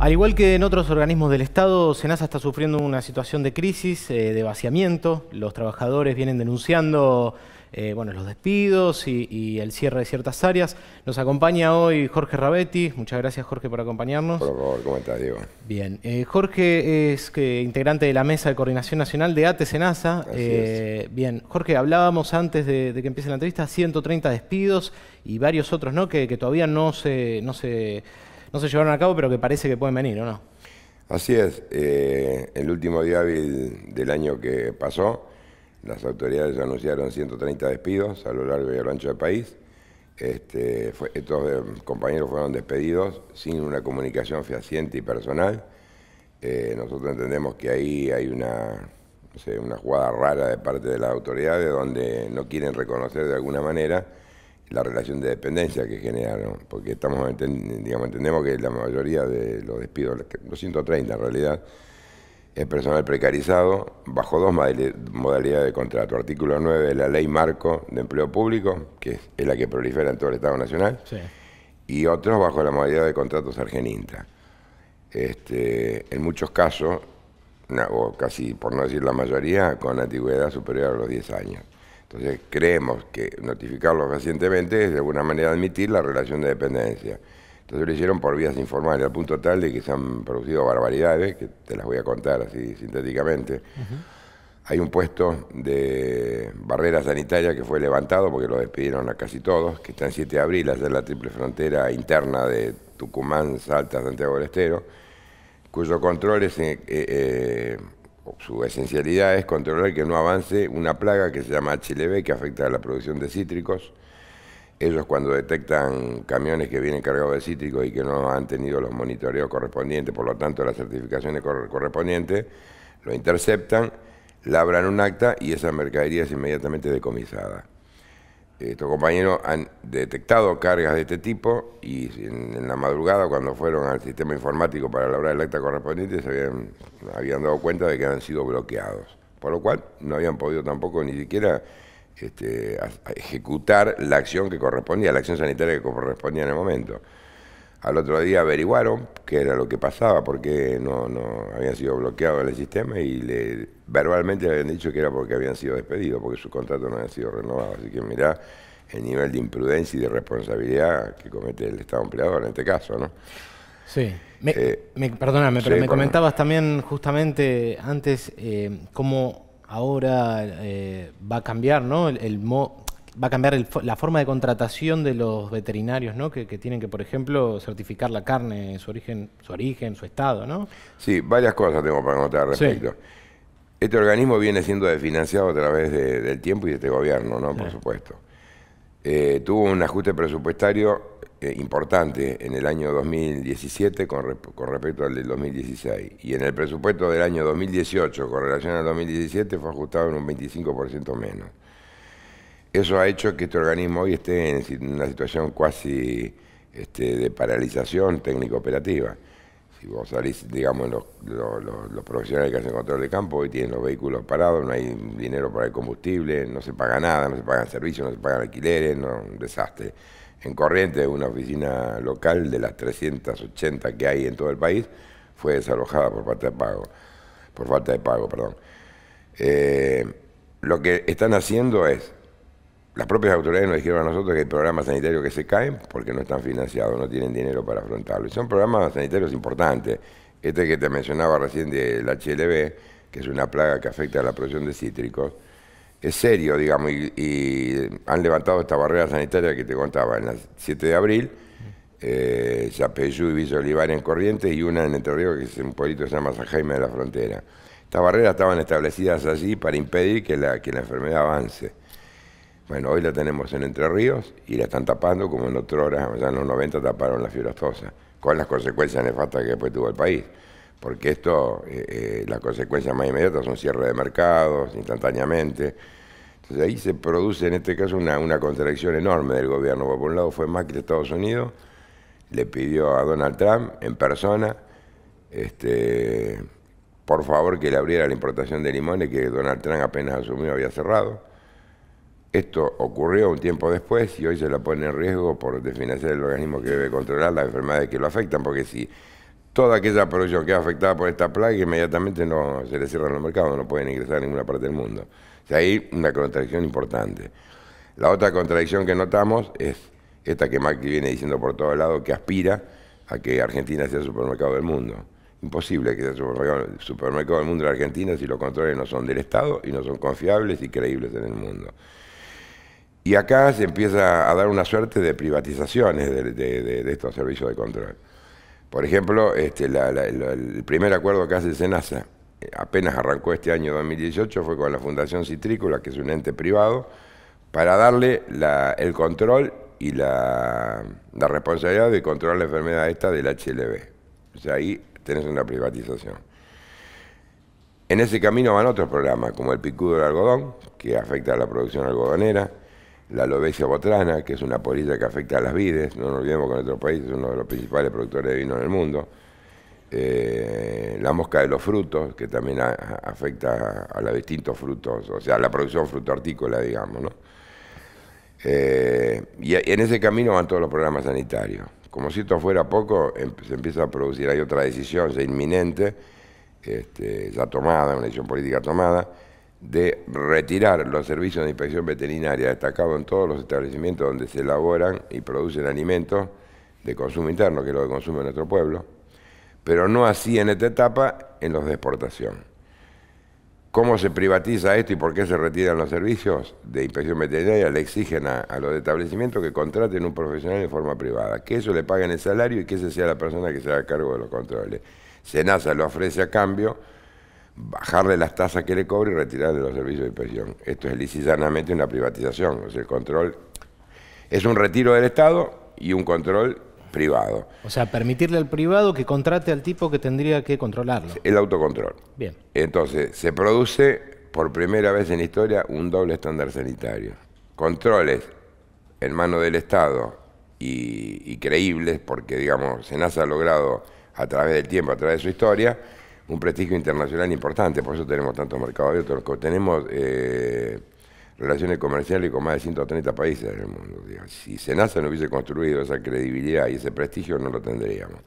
Al igual que en otros organismos del Estado, SENASA está sufriendo una situación de crisis, eh, de vaciamiento. Los trabajadores vienen denunciando eh, bueno, los despidos y, el cierre de ciertas áreas. Nos acompaña hoy Jorge Rabetti. Muchas gracias, Jorge, por acompañarnos. Por favor, ¿cómo estás, Diego? Bien. Eh, Jorge es integrante de la Mesa de Coordinación Nacional de ATE SENASA. bien, Jorge, hablábamos antes de, que empiece la entrevista, 130 despidos y varios otros ¿no? que, que todavía no se... No se no se llevaron a cabo, pero que parece que pueden venir, ¿o no? Así es. Eh, el último día del año que pasó, las autoridades anunciaron 130 despidos a lo largo y a lo ancho del país. estos eh, eh, compañeros fueron despedidos sin una comunicación fehaciente y personal. nosotros entendemos que ahí hay una, una jugada rara de parte de las autoridades donde no quieren reconocer de alguna manera la relación de dependencia que generaron porque estamos digamos, entendemos que la mayoría de los despidos, los 130 en realidad, es personal precarizado bajo dos modalidades de contrato. Artículo 9 de la Ley Marco de Empleo Público, que es la que prolifera en todo el Estado Nacional, y otros bajo la modalidad de contratos argenintas Este, en muchos casos, o casi por no decir la mayoría, con antigüedad superior a los 10 años. Entonces creemos que notificarlo recientemente es de alguna manera admitir la relación de dependencia. Entonces lo hicieron por vías informales, al punto tal de que se han producido barbaridades, que te las voy a contar así sintéticamente. Hay un puesto de barrera sanitaria que fue levantado porque lo despidieron a casi todos, que está en 7 de abril, en la triple frontera interna de Tucumán, Salta, Santiago del Estero, cuyo control es... Eh, eh, su esencialidad es controlar que no avance una plaga que se llama HLB, que afecta a la producción de cítricos. Ellos cuando detectan camiones que vienen cargados de cítricos y que no han tenido los monitoreos correspondientes, por lo tanto las certificaciones correspondientes, lo interceptan, labran un acta y esa mercadería es inmediatamente decomisada estos compañeros han detectado cargas de este tipo y en, la madrugada cuando fueron al sistema informático para elaborar el acta correspondiente se habían, habían dado cuenta de que habían sido bloqueados, por lo cual no habían podido tampoco ni siquiera este, ejecutar la acción que correspondía, la acción sanitaria que correspondía en el momento. Al otro día averiguaron qué era lo que pasaba, porque no, no habían sido bloqueados en el sistema y le, verbalmente le habían dicho que era porque habían sido despedidos, porque su contrato no había sido renovado Así que mirá el nivel de imprudencia y de responsabilidad que comete el Estado empleador en este caso, ¿no? Sí. Me, eh, perdóname, pero me comentabas también justamente antes eh, cómo ahora eh, va a cambiar, ¿no? El, el va a cambiar la forma de contratación de los veterinarios, ¿no? Que, tienen que, por ejemplo, certificar la carne, su origen, su origen, su estado, ¿no? Sí, varias cosas tengo para contar al respecto. Este organismo viene siendo desfinanciado a través del tiempo y de este gobierno, ¿no? Por supuesto. Eh, tuvo un ajuste presupuestario eh, importante en el año 2017 con, con respecto al del 2016. Y en el presupuesto del año 2018 con relación al 2017 fue ajustado en un 25% menos. Eso ha hecho que este organismo hoy esté en una situación casi este, de paralización técnico-operativa. Si vos salís, digamos, los, los, profesionales que hacen control de campo, hoy tienen los vehículos parados, no hay dinero para el combustible, no se paga nada, no se pagan servicios, no se pagan alquileres, no, un desastre. En corriente, una oficina local de las 380 que hay en todo el país, fue desalojada por falta de pago, por falta de pago, perdón. Eh, lo que están haciendo es las propias autoridades nos dijeron a nosotros que hay programas sanitarios que se caen porque no están financiados, no tienen dinero para afrontarlo. Y son programas sanitarios importantes. Este que te mencionaba recién del HLB, que es una plaga que afecta a la producción de cítricos, es serio, digamos, y, han levantado esta barrera sanitaria que te contaba en el 7 de abril, eh, y Villa Olivar en Corrientes y una en Entre Ríos, que es un pueblito que se llama San Jaime de la Frontera. Estas barreras estaban establecidas allí para impedir que la, que la enfermedad avance. Bueno, hoy la tenemos en Entre Ríos y la están tapando como en otras horas, allá en los 90 taparon la fibrostosa, con las consecuencias nefastas que después tuvo el país. Porque esto, eh, eh, las consecuencias más inmediatas son cierre de mercados instantáneamente. Entonces ahí se produce en este caso una, contradicción enorme del gobierno. por un lado fue más de Estados Unidos, le pidió a Donald Trump en persona, este, por favor que le abriera la importación de limones que Donald Trump apenas asumió había cerrado esto ocurrió un tiempo después y hoy se la pone en riesgo por desfinanciar el organismo que debe controlar las enfermedades que lo afectan, porque si toda aquella producción queda afectada por esta plaga, inmediatamente no se le cierran los mercados, no pueden ingresar a ninguna parte del mundo. O sea, hay una contradicción importante. La otra contradicción que notamos es esta que Macri viene diciendo por todos lados, que aspira a que Argentina sea el supermercado del mundo. Imposible que sea el supermercado del mundo de Argentina si los controles no son del Estado y no son confiables y creíbles en el mundo. Y acá se empieza a dar una suerte de privatizaciones de, estos servicios de control. Por ejemplo, este, el primer acuerdo que hace SENASA, eh, apenas arrancó este año 2018, fue con la Fundación Citrícola, que es un ente privado, para darle el control y la, responsabilidad de controlar la enfermedad esta del HLB. O sea, ahí tenés una privatización. En ese camino van otros programas, como el picudo del algodón, que afecta a la producción algodonera, la lobesia botrana, que es una polilla que afecta a las vides, no nos olvidemos que nuestro país es uno de los principales productores de vino en el mundo, eh, la mosca de los frutos, que también afecta a los distintos frutos, o sea, a la producción fruto digamos, ¿no? Eh, y, en ese camino van todos los programas sanitarios. Como si esto fuera poco, em, se empieza a producir, hay otra decisión ya inminente, este, ya tomada, una decisión política tomada, de retirar los servicios de inspección veterinaria destacados en todos los establecimientos donde se elaboran y producen alimentos de consumo interno, que es lo que consume nuestro pueblo, pero no así en esta etapa en los de exportación. ¿Cómo se privatiza esto y por qué se retiran los servicios de inspección veterinaria? Le exigen a, los establecimientos que contraten un profesional de forma privada, que eso le paguen el salario y que esa sea la persona que se haga cargo de los controles. Senasa lo ofrece a cambio, bajarle las tasas que le cobre y retirarle los servicios de pensión. Esto es lisitanamente una privatización, es el control. Es un retiro del Estado y un control privado. O sea, permitirle al privado que contrate al tipo que tendría que controlarlo. El autocontrol. Bien. Entonces, se produce por primera vez en la historia un doble estándar sanitario. Controles en mano del Estado y, y creíbles, porque, digamos, Senasa ha logrado a través del tiempo, a través de su historia, un prestigio internacional importante, por eso tenemos tanto mercado abiertos, Tenemos eh, relaciones comerciales con más de 130 países del mundo. Si Senasa no hubiese construido esa credibilidad y ese prestigio, no lo tendríamos.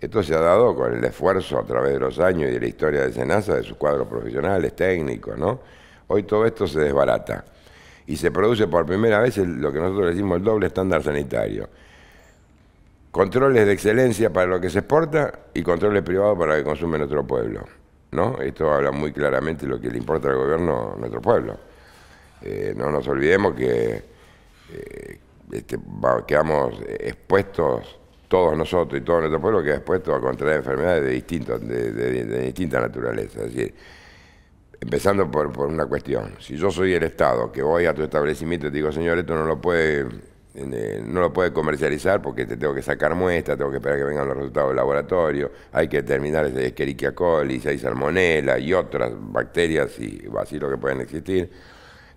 Esto se ha dado con el esfuerzo a través de los años y de la historia de Senasa, de sus cuadros profesionales, técnicos, ¿no? Hoy todo esto se desbarata y se produce por primera vez lo que nosotros decimos el doble estándar sanitario controles de excelencia para lo que se exporta y controles privados para lo que consume nuestro pueblo. ¿no? Esto habla muy claramente lo que le importa al gobierno a nuestro pueblo. Eh, no nos olvidemos que eh, este, quedamos expuestos todos nosotros y todo nuestro pueblo queda expuesto a contraer enfermedades de, de, distinta naturaleza. Es decir, empezando por, por una cuestión, si yo soy el Estado que voy a tu establecimiento y te digo, señor, esto no lo puede eh, no lo puede comercializar porque te tengo que sacar muestras, tengo que esperar que vengan los resultados del laboratorio, hay que determinar si hay Escherichia coli, si hay salmonella y otras bacterias y vacilos que pueden existir.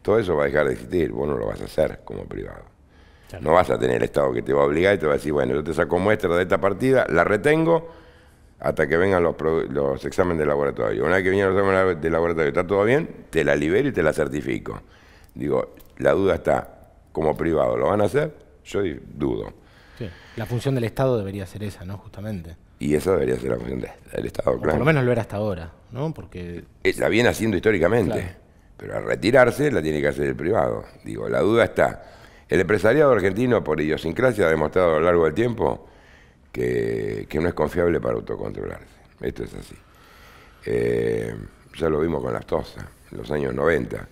Todo eso va a dejar de existir, vos no lo vas a hacer como privado. No vas a tener el Estado que te va a obligar y te va a decir, bueno, yo te saco muestra de esta partida, la retengo hasta que vengan los, exámenes de laboratorio. Una vez que vienen los exámenes de laboratorio, está todo bien, te la libero y te la certifico. Digo, la duda está, como privado. ¿Lo van a hacer? Yo dudo. La función del Estado debería ser esa, ¿no? Justamente. Y esa debería ser la función del Estado, claro. Por lo menos lo era hasta ahora, ¿no? Porque... Eh, la viene haciendo históricamente, pero al retirarse la tiene que hacer el privado. Digo, la duda está. El empresariado argentino, por idiosincrasia, ha demostrado a lo largo del tiempo que, no es confiable para autocontrolarse. Esto es así. Eh, ya lo vimos con las tosas, en los años 90,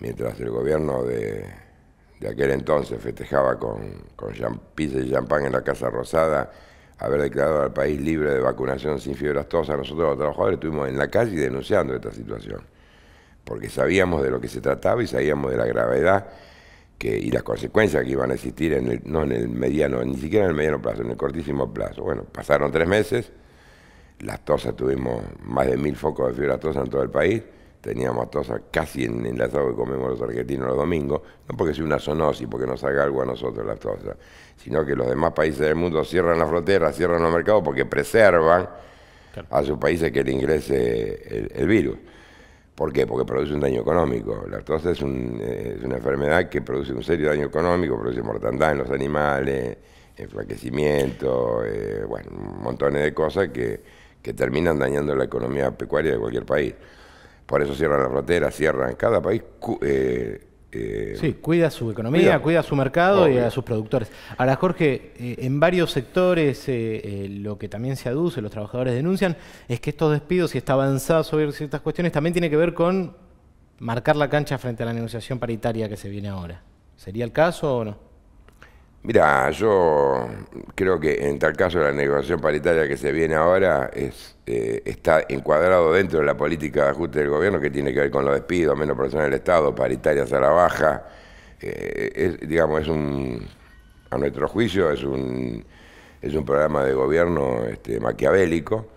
mientras el gobierno de de aquel entonces festejaba con, con pizza y champán en la Casa Rosada haber declarado al país libre de vacunación sin fiebre astosa. nosotros los trabajadores estuvimos en la calle denunciando esta situación, porque sabíamos de lo que se trataba y sabíamos de la gravedad que, y las consecuencias que iban a existir, no en el mediano, ni siquiera en el mediano plazo, en el cortísimo plazo. Bueno, pasaron tres meses, las tosas tuvimos más de mil focos de fiebre aftosa en todo el país, teníamos casi en casi la que comemos los argentinos los domingos, no porque sea una zoonosis, porque nos haga algo a nosotros las cosas, sino que los demás países del mundo cierran las fronteras, cierran los mercados porque preservan a sus países que le ingrese el, virus. ¿Por qué? Porque produce un daño económico. La tosa es, una enfermedad que produce un serio daño económico, produce mortandad en los animales, enflaquecimiento, eh, bueno, montones de cosas que, que terminan dañando la economía pecuaria de cualquier país por eso cierran la frontera, cierran. Cada país eh, eh, sí, cuida su economía, cuida, su mercado y a sus productores. Ahora, Jorge, eh, en varios sectores lo que también se aduce, los trabajadores denuncian, es que estos despidos y está avanzado sobre ciertas cuestiones también tiene que ver con marcar la cancha frente a la negociación paritaria que se viene ahora. ¿Sería el caso o no? Mira, yo creo que en tal caso la negociación paritaria que se viene ahora eh, está encuadrado dentro de la política de ajuste del gobierno que tiene que ver con los despidos, menos personal del Estado, paritarias a la baja. Eh, digamos, es a nuestro juicio, es un, es un programa de gobierno este, maquiavélico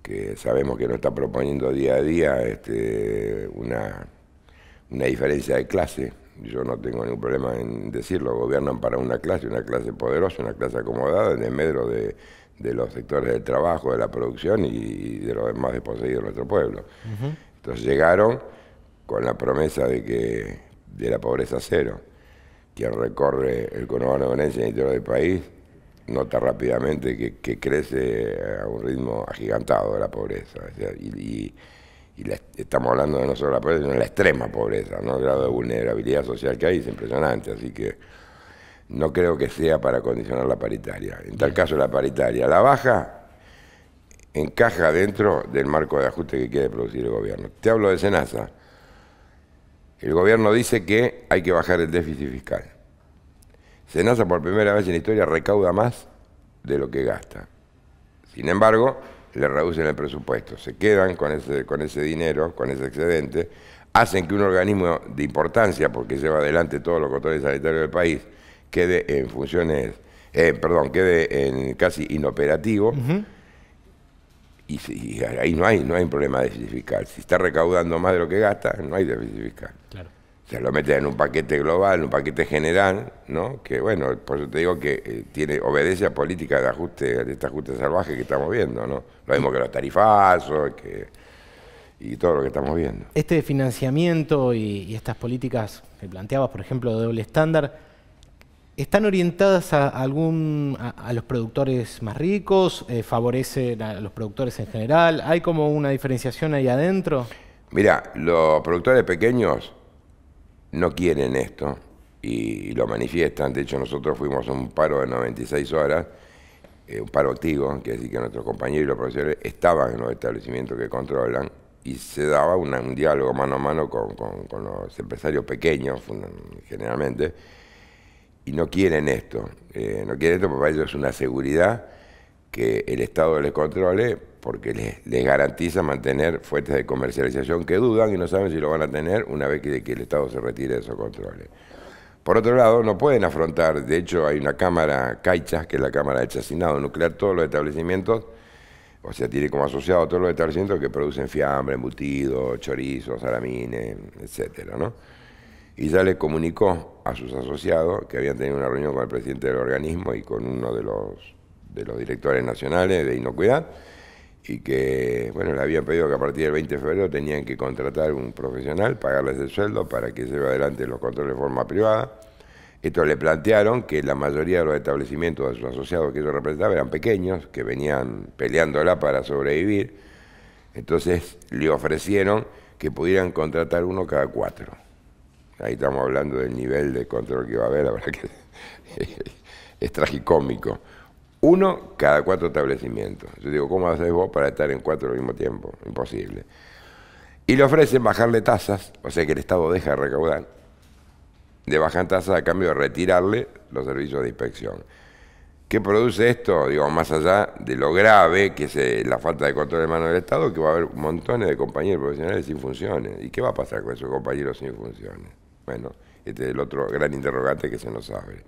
que sabemos que no está proponiendo día a día este, una diferencia de clase yo no tengo ningún problema en decirlo, gobiernan para una clase, una clase poderosa, una clase acomodada, en el medio de, los sectores del trabajo, de la producción y de los demás desposeídos de nuestro pueblo. Entonces llegaron con la promesa de que de la pobreza cero. Quien recorre el conurbano Venecia en el interior del país nota rápidamente que, crece a un ritmo agigantado de la pobreza. y y estamos hablando de no solo la pobreza, sino de la extrema pobreza, ¿no? El grado de vulnerabilidad social que hay es impresionante, así que no creo que sea para condicionar la paritaria. En tal caso, la paritaria, la baja, encaja dentro del marco de ajuste que quiere producir el gobierno. Te hablo de Senasa. El gobierno dice que hay que bajar el déficit fiscal. Senasa por primera vez en la historia recauda más de lo que gasta. Sin embargo, le reducen el presupuesto, se quedan con ese, con ese dinero, con ese excedente, hacen que un organismo de importancia, porque lleva adelante todos los controles sanitarios del país, quede en funciones, eh, perdón, quede en casi inoperativo. y, ahí no hay, no hay un problema de déficit fiscal. Si está recaudando más de lo que gasta, no hay déficit fiscal. Claro se lo meten en un paquete global, en un paquete general, ¿no? Que bueno, por eso te digo que eh, tiene, obedece a política de ajuste, de este ajuste salvaje que estamos viendo, ¿no? Lo mismo que los tarifazos, que y todo lo que estamos viendo. Este financiamiento y, estas políticas que planteabas, por ejemplo, de doble estándar, ¿están orientadas a algún a, los productores más ricos? Eh, ¿Favorecen a los productores en general? ¿Hay como una diferenciación ahí adentro? Mira, los productores pequeños no quieren esto y, lo manifiestan. De hecho, nosotros fuimos a un paro de 96 horas, eh, un paro activo, quiere decir que nuestros compañeros y los profesores estaban en los establecimientos que controlan y se daba un diálogo mano a mano con, los empresarios pequeños, generalmente, y no quieren esto. Eh, no quieren esto porque para ellos es una seguridad que el Estado les controle porque les, garantiza mantener fuentes de comercialización que dudan y no saben si lo van a tener una vez que, el Estado se retire de esos controles. Por otro lado, no pueden afrontar, de hecho hay una cámara, CAICHAS, que es la Cámara de Chacinado Nuclear, todos los establecimientos, o sea, tiene como asociado todos los establecimientos que producen fiambre, embutidos, chorizos, salamines, etcétera, Y ya les comunicó a sus asociados que habían tenido una reunión con el presidente del organismo y con uno de de los directores nacionales de Inocuidad, y que, bueno, le habían pedido que a partir del 20 de febrero tenían que contratar un profesional, pagarles el sueldo para que lleve adelante los controles de forma privada. Esto le plantearon que la mayoría de los establecimientos de sus asociados que ellos representaban eran pequeños, que venían peleándola para sobrevivir. Entonces le ofrecieron que pudieran contratar uno cada cuatro. Ahí estamos hablando del nivel de control que iba a haber, la que es tragicómico. Uno cada cuatro establecimientos. Yo digo, ¿cómo haces vos para estar en cuatro al mismo tiempo? Imposible. Y le ofrecen bajarle tasas, o sea que el Estado deja de recaudar. de bajan tasas a cambio de retirarle los servicios de inspección. ¿Qué produce esto? Digo, más allá de lo grave que es eh, la falta de control de mano del Estado, que va a haber montones de compañeros profesionales sin funciones. ¿Y qué va a pasar con esos compañeros sin funciones? Bueno, este es el otro gran interrogante que se nos abre.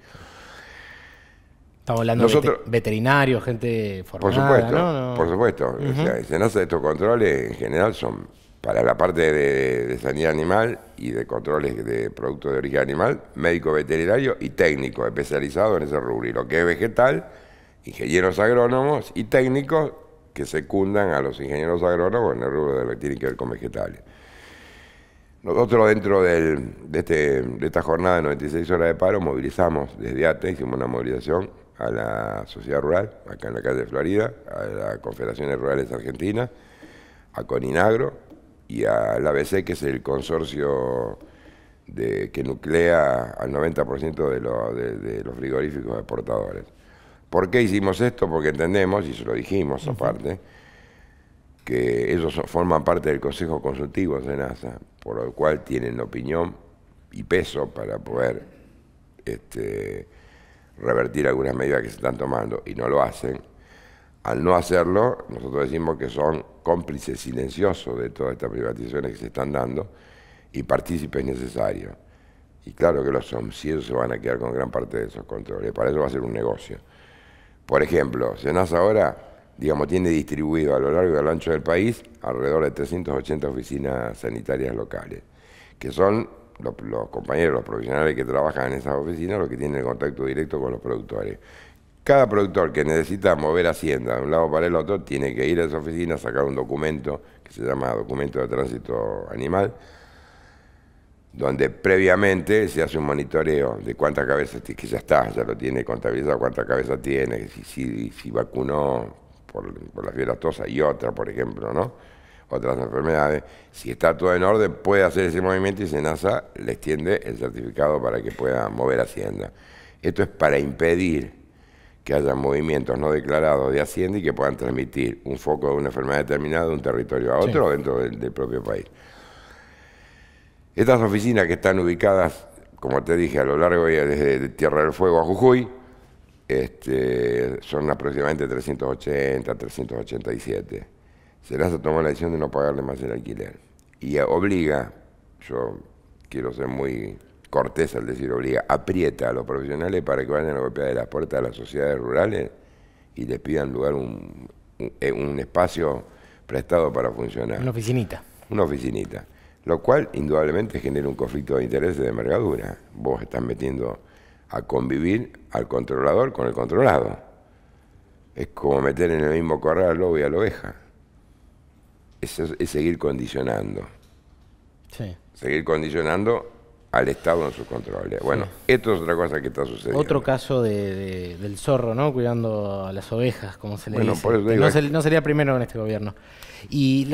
Estamos hablando de veterinarios, gente formada. Por supuesto, por supuesto. se o estos controles en general son para la parte de, sanidad animal y de controles de productos de origen animal, médico veterinario y técnico especializado en ese rubro. Y lo que es vegetal, ingenieros agrónomos y técnicos que secundan a los ingenieros agrónomos en el rubro de lo que tiene que ver con vegetales. Nosotros dentro de, este, de esta jornada de 96 horas de paro movilizamos desde ATE, hicimos una movilización a la Sociedad Rural, acá en la calle de Florida, a las Confederaciones Rurales Argentinas, a Coninagro y al ABC, que es el consorcio de, que nuclea al 90% de, los frigoríficos exportadores. ¿Por qué hicimos esto? Porque entendemos, y se lo dijimos aparte, que ellos forman parte del Consejo Consultivo de NASA, por lo cual tienen opinión y peso para poder este, revertir algunas medidas que se están tomando y no lo hacen, al no hacerlo, nosotros decimos que son cómplices silenciosos de todas estas privatizaciones que se están dando y partícipes necesarios. Y claro que los son, se van a quedar con gran parte de esos controles, para eso va a ser un negocio. Por ejemplo, Senasa ahora, digamos, tiene distribuido a lo largo y a ancho del país alrededor de 380 oficinas sanitarias locales, que son los, compañeros, los profesionales que trabajan en esas oficinas, los que tienen el contacto directo con los productores. Cada productor que necesita mover hacienda de un lado para el otro tiene que ir a esa oficina, a sacar un documento que se llama documento de tránsito animal, donde previamente se hace un monitoreo de cuántas cabezas, que ya está, ya lo tiene contabilizado, cuántas cabezas tiene, si, vacunó por, la fiebre y otra, por ejemplo, ¿no? otras enfermedades. Si está todo en orden, puede hacer ese movimiento y SENASA le extiende el certificado para que pueda mover Hacienda. Esto es para impedir que haya movimientos no declarados de Hacienda y que puedan transmitir un foco de una enfermedad determinada de un territorio a otro dentro del, propio país. Estas oficinas que están ubicadas, como te dije, a lo largo de desde Tierra del Fuego a Jujuy, este, son aproximadamente 380, 387 ha tomó la decisión de no pagarle más el alquiler. Y obliga, yo quiero ser muy cortés al decir obliga, aprieta a los profesionales para que vayan a golpear de las puertas a las sociedades rurales y les pidan lugar, eh, un, espacio prestado para funcionar. Una oficinita. Una oficinita. Lo cual indudablemente genera un conflicto de intereses de envergadura. Vos estás metiendo a convivir al controlador con el controlado. Es como meter en el mismo corral al lobo y a la oveja es, seguir condicionando. Sí. Seguir condicionando al Estado en sus controles. Bueno, esto es otra cosa que está sucediendo. Otro caso de, del zorro, ¿no? Cuidando a las ovejas, como se le bueno, Por eso digo no, sería primero en este gobierno. Y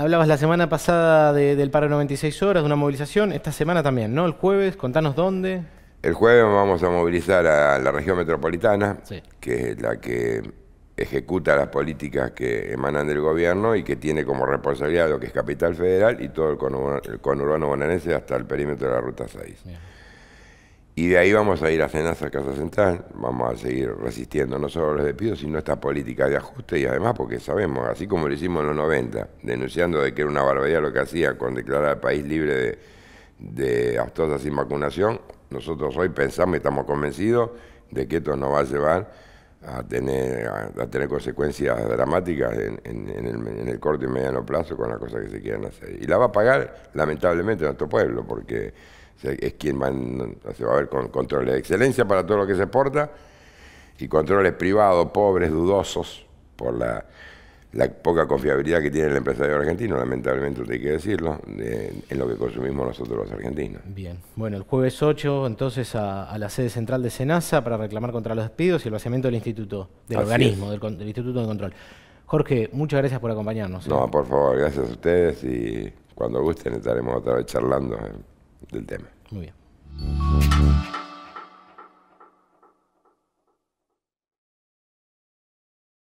hablabas la semana pasada del paro de 96 horas, de una movilización, esta semana también, ¿no? El jueves, contanos dónde. El jueves vamos a movilizar a la región metropolitana, que es la que ejecuta las políticas que emanan del gobierno y que tiene como responsabilidad lo que es Capital Federal y todo el conurbano, bonaerense hasta el perímetro de la Ruta 6. Y de ahí vamos a ir a a Casa Central, vamos a seguir resistiendo no solo los despidos, sino esta política de ajuste y además porque sabemos, así como lo hicimos en los 90, denunciando de que era una barbaridad lo que hacía con declarar al país libre de, de sin vacunación, nosotros hoy pensamos y estamos convencidos de que esto nos va a llevar a tener, a, tener consecuencias dramáticas en, el, corto y mediano plazo con las cosas que se quieran hacer. Y la va a pagar, lamentablemente, nuestro pueblo, porque es quien va se va a ver con controles de excelencia para todo lo que se porta, y controles privados, pobres, dudosos, por la la poca confiabilidad que tiene el empresario argentino, lamentablemente hay que decirlo, en lo que consumimos nosotros los argentinos. Bien, bueno, el jueves 8 entonces a, la sede central de Senasa para reclamar contra los despidos y el vaciamiento del instituto, del organismo, del, Instituto de Control. Jorge, muchas gracias por acompañarnos. ¿eh? No, por favor, gracias a ustedes y cuando gusten estaremos otra vez charlando eh, del tema. Muy bien.